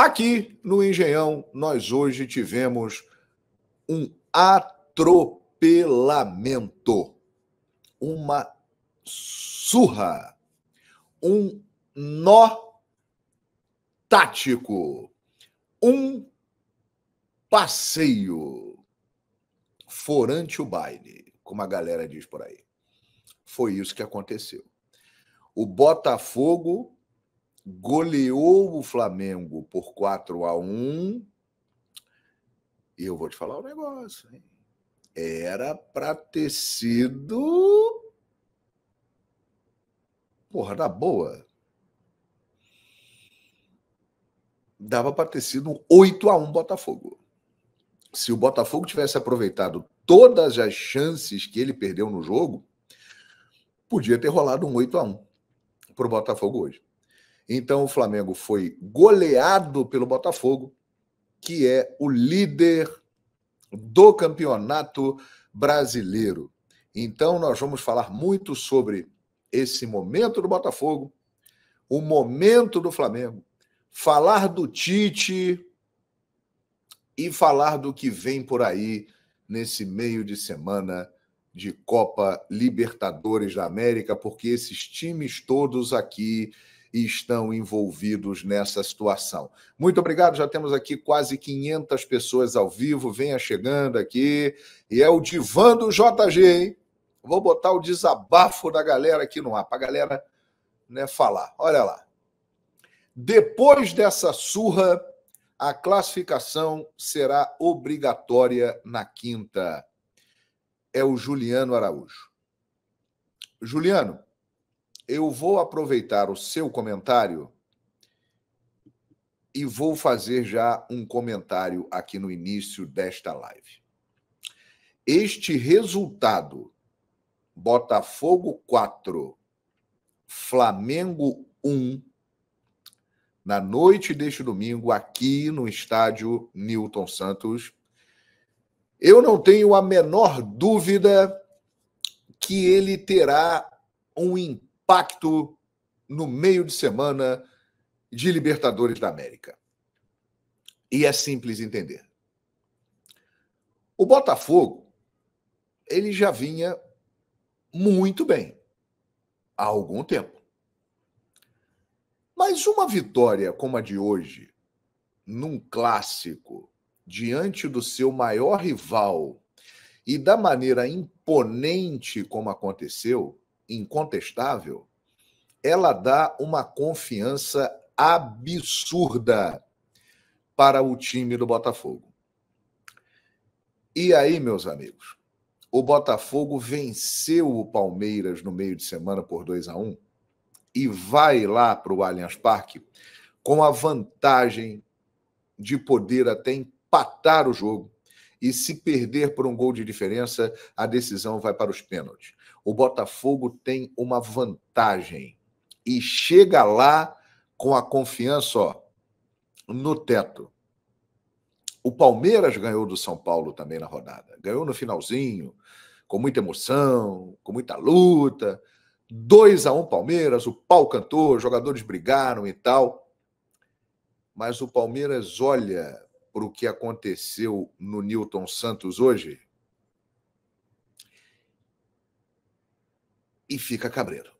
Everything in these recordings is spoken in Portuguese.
Aqui no Engenhão, nós hoje tivemos um atropelamento, uma surra, um nó tático, um passeio forante o baile, como a galera diz por aí. Foi isso que aconteceu. O Botafogo goleou o Flamengo por 4 a 1 e eu vou te falar um negócio, hein? Era para ter sido. Porra, na boa. Dava para ter sido um 8 a 1 Botafogo. Se o Botafogo tivesse aproveitado todas as chances que ele perdeu no jogo, podia ter rolado um 8 a 1 para o Botafogo hoje. Então o Flamengo foi goleado pelo Botafogo, que é o líder do campeonato brasileiro. Então nós vamos falar muito sobre esse momento do Botafogo, o momento do Flamengo, falar do Tite e falar do que vem por aí nesse meio de semana de Copa Libertadores da América, porque esses times todos aqui e estão envolvidos nessa situação. Muito obrigado, já temos aqui quase 500 pessoas ao vivo, venha chegando aqui. E é o divã do JG, hein? Vou botar o desabafo da galera aqui no ar, para a galera né, falar. Olha lá. Depois dessa surra, a classificação será obrigatória na quinta. É o Juliano Araújo. Juliano, eu vou aproveitar o seu comentário e vou fazer já um comentário aqui no início desta live. Este resultado, Botafogo 4, Flamengo 1, na noite deste domingo, aqui no estádio Newton Santos, eu não tenho a menor dúvida que ele terá um impacto pacto no meio de semana de Libertadores da América. E é simples entender. O Botafogo, ele já vinha muito bem há algum tempo. Mas uma vitória como a de hoje, num clássico, diante do seu maior rival e da maneira imponente como aconteceu, incontestável, ela dá uma confiança absurda para o time do Botafogo. E aí, meus amigos, o Botafogo venceu o Palmeiras no meio de semana por 2 a 1 e vai lá para o Allianz Parque com a vantagem de poder até empatar o jogo. E se perder por um gol de diferença, a decisão vai para os pênaltis o Botafogo tem uma vantagem e chega lá com a confiança ó, no teto. O Palmeiras ganhou do São Paulo também na rodada. Ganhou no finalzinho, com muita emoção, com muita luta. 2 a 1 um Palmeiras, o pau cantou, os jogadores brigaram e tal. Mas o Palmeiras olha para o que aconteceu no Newton Santos hoje e fica cabreiro.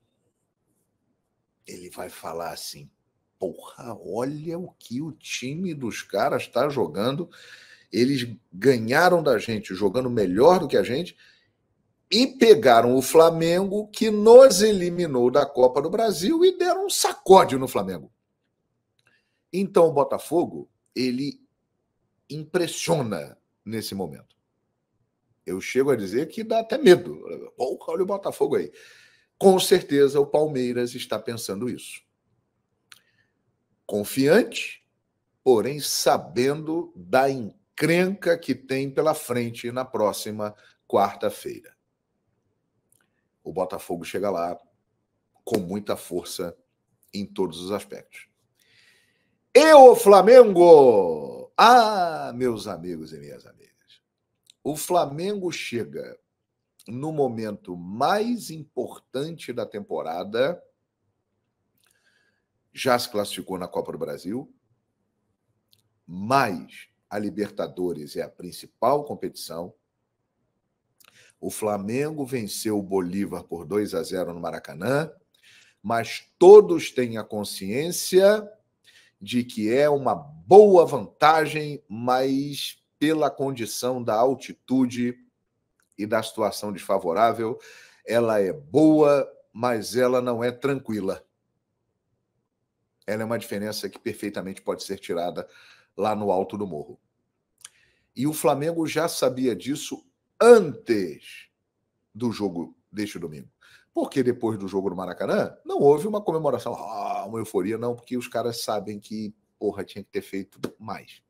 Ele vai falar assim: porra, olha o que o time dos caras está jogando. Eles ganharam da gente jogando melhor do que a gente e pegaram o Flamengo, que nos eliminou da Copa do Brasil e deram um sacode no Flamengo. Então o Botafogo, ele impressiona nesse momento. Eu chego a dizer que dá até medo. Olha o Botafogo aí. Com certeza o Palmeiras está pensando isso. Confiante, porém sabendo da encrenca que tem pela frente na próxima quarta-feira. O Botafogo chega lá com muita força em todos os aspectos. E o Flamengo? Ah, meus amigos e minhas amigas. O Flamengo chega no momento mais importante da temporada, já se classificou na Copa do Brasil, mas a Libertadores é a principal competição. O Flamengo venceu o Bolívar por 2 a 0 no Maracanã, mas todos têm a consciência de que é uma boa vantagem, mas pela condição da altitude e da situação desfavorável, ela é boa, mas ela não é tranquila. Ela é uma diferença que perfeitamente pode ser tirada lá no alto do morro. E o Flamengo já sabia disso antes do jogo deste domingo. Porque depois do jogo no Maracanã, não houve uma comemoração, ah, uma euforia, não, porque os caras sabem que, porra, tinha que ter feito mais.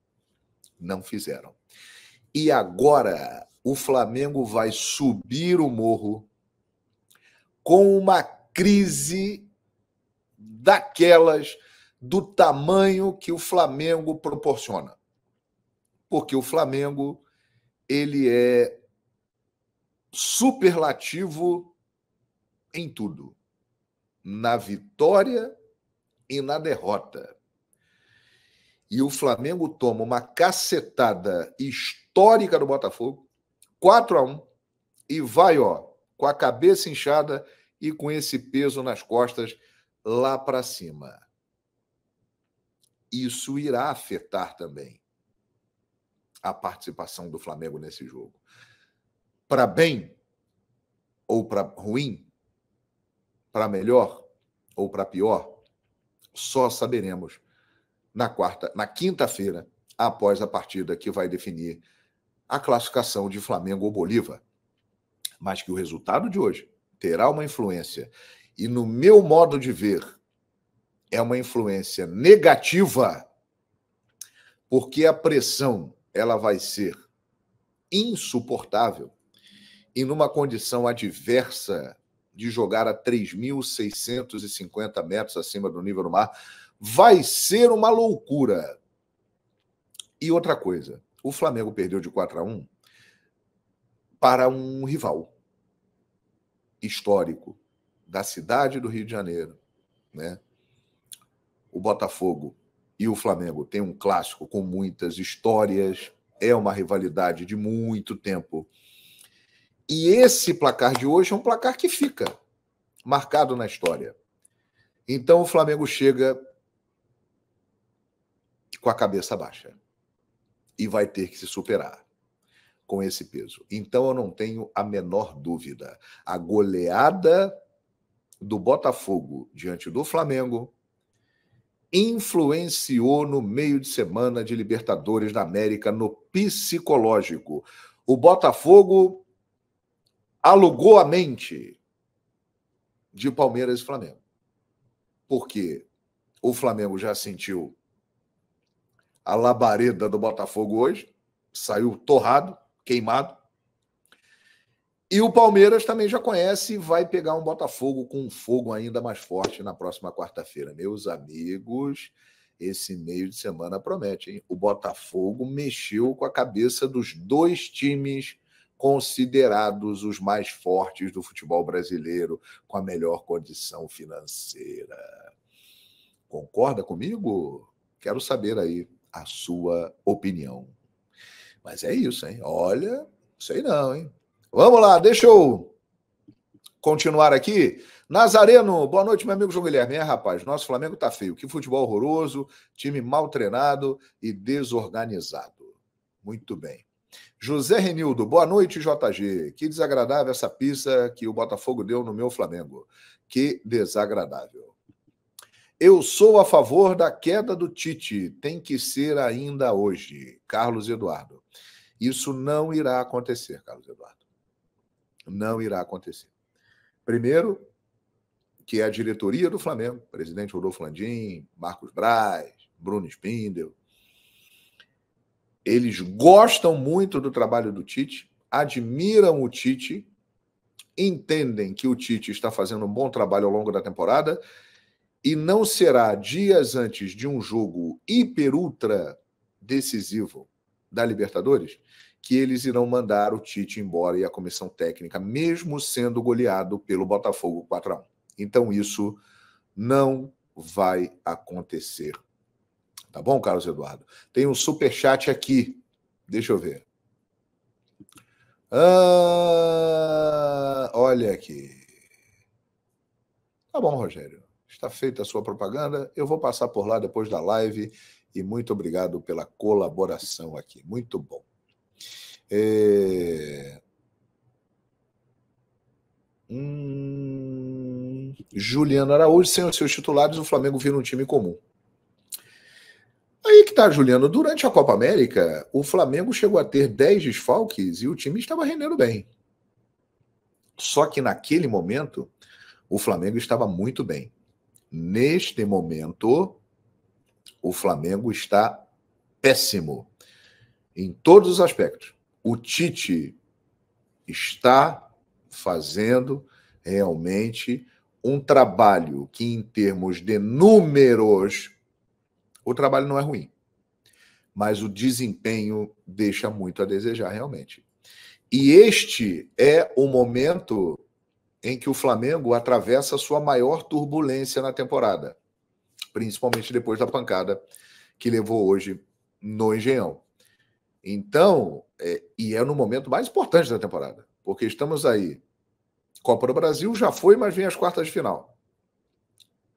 Não fizeram. E agora, o Flamengo vai subir o morro com uma crise daquelas do tamanho que o Flamengo proporciona. Porque o Flamengo ele é superlativo em tudo, na vitória e na derrota. E o Flamengo toma uma cacetada histórica do Botafogo 4 a 1 e vai, ó, com a cabeça inchada e com esse peso nas costas lá para cima. Isso irá afetar também a participação do Flamengo nesse jogo. Para bem ou para ruim, para melhor ou para pior, só saberemos na quarta, na quinta-feira, após a partida que vai definir a classificação de Flamengo ou Bolívar, mas que o resultado de hoje terá uma influência. E no meu modo de ver, é uma influência negativa, porque a pressão ela vai ser insuportável e numa condição adversa de jogar a 3.650 metros acima do nível do mar, vai ser uma loucura. E outra coisa, o Flamengo perdeu de 4 a 1 para um rival histórico da cidade do Rio de Janeiro, né? O Botafogo e o Flamengo tem um clássico com muitas histórias, é uma rivalidade de muito tempo. E esse placar de hoje é um placar que fica marcado na história. Então o Flamengo chega com a cabeça baixa e vai ter que se superar com esse peso. Então eu não tenho a menor dúvida. A goleada do Botafogo diante do Flamengo influenciou no meio de semana de Libertadores da América no psicológico. O Botafogo alugou a mente de Palmeiras e Flamengo. Porque o Flamengo já sentiu a labareda do Botafogo hoje, saiu torrado, queimado. E o Palmeiras também já conhece e vai pegar um Botafogo com um fogo ainda mais forte na próxima quarta-feira. Meus amigos, esse meio de semana promete, hein? O Botafogo mexeu com a cabeça dos dois times considerados os mais fortes do futebol brasileiro, com a melhor condição financeira. Concorda comigo? Quero saber aí a sua opinião. Mas é isso, hein? Olha, sei não, hein? Vamos lá, deixa eu continuar aqui. Nazareno, boa noite, meu amigo João Guilherme. É, rapaz, nosso Flamengo tá feio. Que futebol horroroso, time mal treinado e desorganizado. Muito bem. José Renildo, boa noite, JG. Que desagradável essa pista que o Botafogo deu no meu Flamengo. Que desagradável. Eu sou a favor da queda do Tite. Tem que ser ainda hoje. Carlos Eduardo. Isso não irá acontecer, Carlos Eduardo. Não irá acontecer. Primeiro, que é a diretoria do Flamengo, presidente Rodolfo Landim, Marcos Braz, Bruno Spindel. Eles gostam muito do trabalho do Tite, admiram o Tite, entendem que o Tite está fazendo um bom trabalho ao longo da temporada e não será dias antes de um jogo hiper ultra decisivo da Libertadores que eles irão mandar o Tite embora e a comissão técnica, mesmo sendo goleado pelo Botafogo 4 a 1. Então isso não vai acontecer. Tá bom, Carlos Eduardo? Tem um super chat aqui. Deixa eu ver. Ah, olha aqui. Tá bom, Rogério. Está feita a sua propaganda. Eu vou passar por lá depois da live. E muito obrigado pela colaboração aqui. Muito bom. É... Hum... Juliano Araújo, sem os seus titulares, o Flamengo vira um time comum. Aí que tá, Juliano. Durante a Copa América, o Flamengo chegou a ter 10 desfalques e o time estava rendendo bem. Só que naquele momento, o Flamengo estava muito bem. Neste momento, o Flamengo está péssimo em todos os aspectos. O Tite está fazendo realmente um trabalho que, em termos de números, o trabalho não é ruim, mas o desempenho deixa muito a desejar, realmente. E este é o momento em que o Flamengo atravessa sua maior turbulência na temporada, principalmente depois da pancada que levou hoje no Engenhão. Então, é, e é no momento mais importante da temporada, porque estamos aí. Copa do Brasil já foi, mas vem as quartas de final.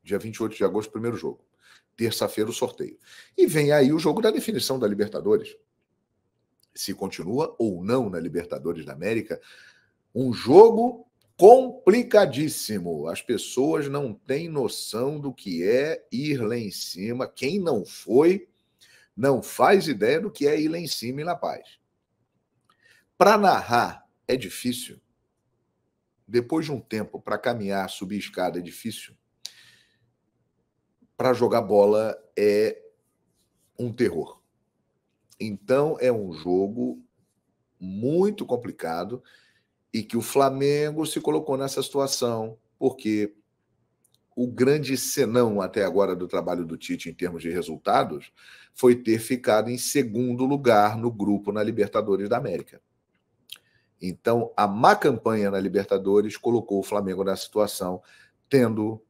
Dia 28 de agosto, primeiro jogo. Terça-feira, o sorteio. E vem aí o jogo da definição da Libertadores. Se continua ou não na Libertadores da América. Um jogo complicadíssimo. As pessoas não têm noção do que é ir lá em cima. Quem não foi, não faz ideia do que é ir lá em cima e na paz. Para narrar é difícil. Depois de um tempo, para caminhar, subir escada é difícil. Para jogar bola é um terror. Então é um jogo muito complicado e que o Flamengo se colocou nessa situação, porque o grande senão até agora do trabalho do Tite em termos de resultados foi ter ficado em segundo lugar no grupo na Libertadores da América. Então, a má campanha na Libertadores colocou o Flamengo na situação, tendo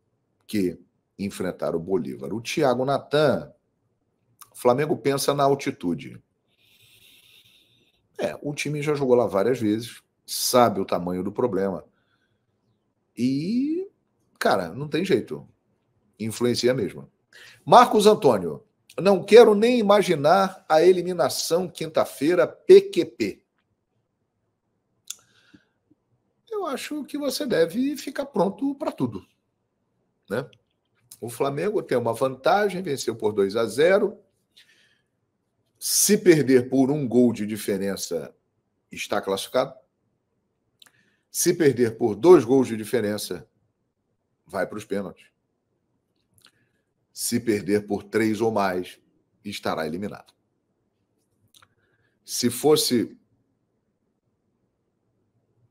que enfrentar o Bolívar. O Thiago Natan, o Flamengo pensa na altitude. É, o time já jogou lá várias vezes, sabe o tamanho do problema. E, cara, não tem jeito. Influencia mesmo. Marcos Antônio, não quero nem imaginar a eliminação quinta-feira PQP. Eu acho que você deve ficar pronto para tudo. Né? O Flamengo tem uma vantagem, venceu por 2 a 0. Se perder por um gol de diferença, está classificado. Se perder por dois gols de diferença, vai para os pênaltis. Se perder por três ou mais, estará eliminado. Se fosse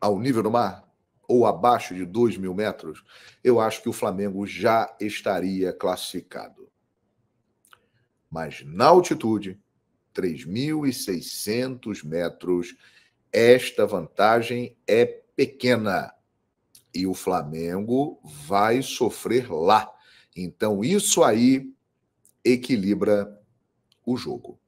ao nível do mar, ou abaixo de 2 mil metros, eu acho que o Flamengo já estaria classificado. Mas na altitude, 3.600 metros, esta vantagem é pequena. E o Flamengo vai sofrer lá. Então, isso aí equilibra o jogo.